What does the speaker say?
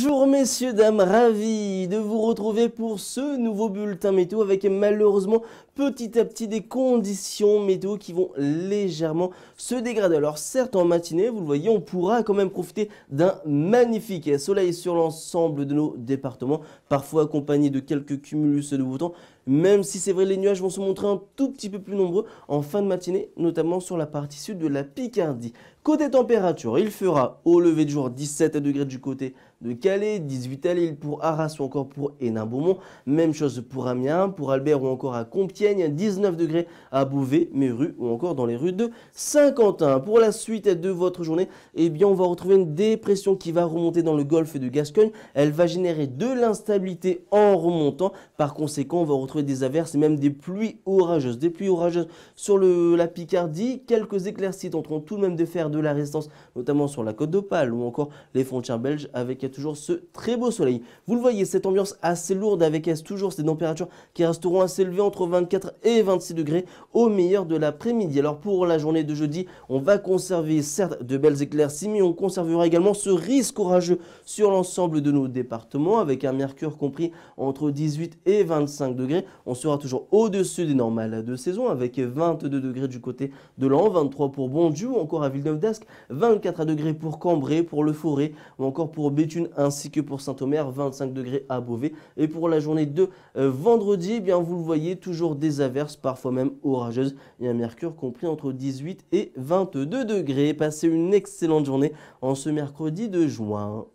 Bonjour messieurs, dames, ravi de vous retrouver pour ce nouveau bulletin météo avec malheureusement petit à petit des conditions météo qui vont légèrement se dégrader. Alors certes en matinée, vous le voyez, on pourra quand même profiter d'un magnifique soleil sur l'ensemble de nos départements, parfois accompagné de quelques cumulus de boutons même si c'est vrai les nuages vont se montrer un tout petit peu plus nombreux en fin de matinée, notamment sur la partie sud de la Picardie. Côté température, il fera au lever du jour 17 degrés du côté de Calais, 18 à Lille pour Arras ou encore pour Hénin-Beaumont. Même chose pour Amiens, pour Albert ou encore à Compiègne, 19 degrés à Beauvais, Méru ou encore dans les rues de Saint-Quentin. Pour la suite de votre journée, eh bien on va retrouver une dépression qui va remonter dans le golfe de Gascogne. Elle va générer de l'instabilité en remontant. Par conséquent, on va retrouver des averses et même des pluies orageuses. Des pluies orageuses sur le, la Picardie. Quelques éclaircies tenteront tout de même de faire de la résistance, notamment sur la côte d'Opale ou encore les frontières belges, avec toujours ce très beau soleil. Vous le voyez, cette ambiance assez lourde avec toujours ces températures qui resteront assez élevées entre 24 et 26 degrés au meilleur de l'après-midi. Alors pour la journée de jeudi, on va conserver certes de belles éclaircies, mais on conservera également ce risque orageux sur l'ensemble de nos départements avec un mercure compris entre 18 et 25 degrés. On sera toujours au-dessus des normales de saison avec 22 degrés du côté de l'an, 23 pour Bondieu, encore à Villeneuve d'Ascq, 24 degrés pour Cambrai, pour Le Forêt ou encore pour Béthune ainsi que pour Saint-Omer, 25 degrés à Beauvais. Et pour la journée de euh, vendredi, eh bien vous le voyez, toujours des averses, parfois même orageuses Il y a un mercure compris entre 18 et 22 degrés. Passez une excellente journée en ce mercredi de juin.